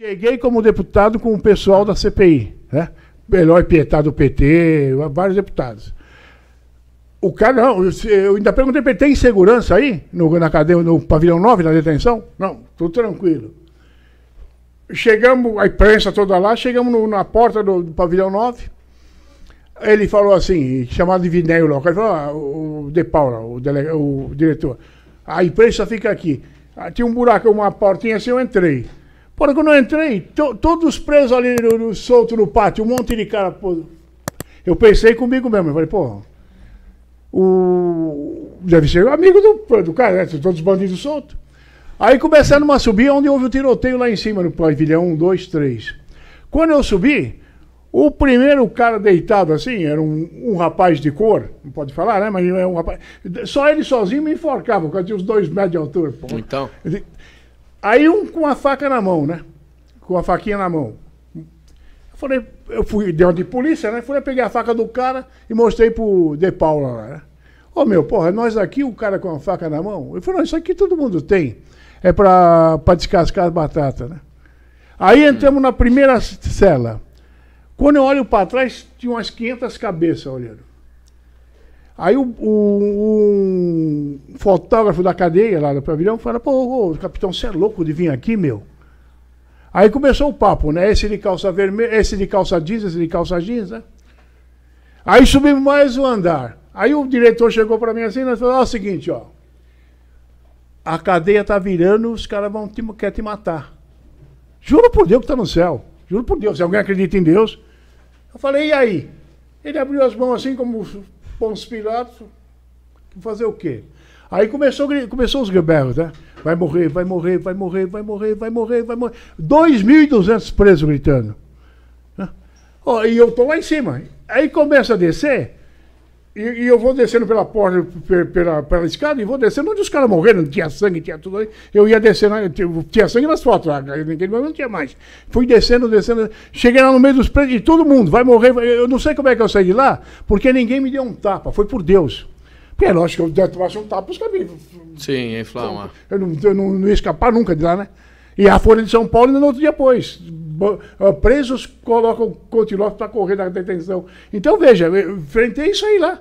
Cheguei como deputado com o pessoal da CPI, né? Melhor Pietá do PT, vários deputados. O cara, não, eu, ainda perguntei para ele, tem segurança aí? No, na cadeia, no pavilhão 9, na detenção? Não, tudo tranquilo. Chegamos, a imprensa toda lá, chegamos no, na porta do, do, pavilhão 9. Ele falou assim, chamado de Vinéio Loca, ele falou, ah, o De Paula, o, delega, o diretor, a imprensa fica aqui. Ah, tinha um buraco, uma portinha assim, eu entrei. Porra, quando eu entrei, to, todos presos ali no, no, solto no pátio, um monte de cara. Pô, eu pensei comigo mesmo, eu falei, pô, o, deve ser amigo do, do cara, né? Todos os bandidos soltos. Aí começaram a subir, onde houve o tiroteio lá em cima, no pavilhão 1, 2, 3. Quando eu subi, o primeiro cara deitado assim, era um, um, rapaz de cor, não pode falar, né? Mas é um rapaz. Só ele sozinho me enforcava, porque eu tinha uns dois metros de altura. Pô. Então. Aí um com a faca na mão, né? Com a faquinha na mão. Eu falei, eu fui de onde de polícia, né? Fui pegar a faca do cara e mostrei pro De Paula lá, né? Ô oh, meu, porra, nós aqui, o cara com a faca na mão. Ele falou, não, isso aqui todo mundo tem. É pra, pra descascar batata, né? Aí entramos na primeira cela. Quando eu olho para trás, tinha umas 500 cabeças olhando. Aí o, o, um fotógrafo da cadeia lá do pavilhão fala, pô, ô, capitão, você é louco de vir aqui, meu? Aí começou o papo, né? Esse de calça vermelha, esse de calça jeans, esse de calça jeans, né? Aí subimos mais um andar. Aí o diretor chegou para mim assim, e né? falou, ó, é o seguinte, ó. A cadeia tá virando, os caras vão te, quer te matar. Juro por Deus que tá no céu. Juro por Deus, se alguém acredita em Deus. Eu falei, e aí? Ele abriu as mãos assim como Pôs Pilatos, fazer o quê? Aí começou, começou os berros, né? Vai morrer, vai morrer, vai morrer, vai morrer, vai morrer, vai morrer. 2.200 presos gritando. Oh, e eu tô lá em cima. Aí começa a descer, e, e, eu vou descendo pela porta, pela, pela, pela escada, e vou descendo onde os caras morreram, tinha sangue, tinha tudo ali. Eu ia descendo, tinha sangue nas fotos, lá, né? naquele momento não tinha mais. Fui descendo, descendo, cheguei lá no meio dos presos, e todo mundo, vai morrer. Eu não sei como é que eu saí de lá, porque ninguém me deu um tapa, foi por Deus. Porque é lógico que eu der, tomasse um tapa, os cabelos. Sim, inflama. Eu, não, eu não, ia escapar nunca de lá, né? E a Folha de São Paulo ainda no outro dia depois. Presos colocam cotilófilo para correr da detenção. Então, veja, enfrentei isso aí lá.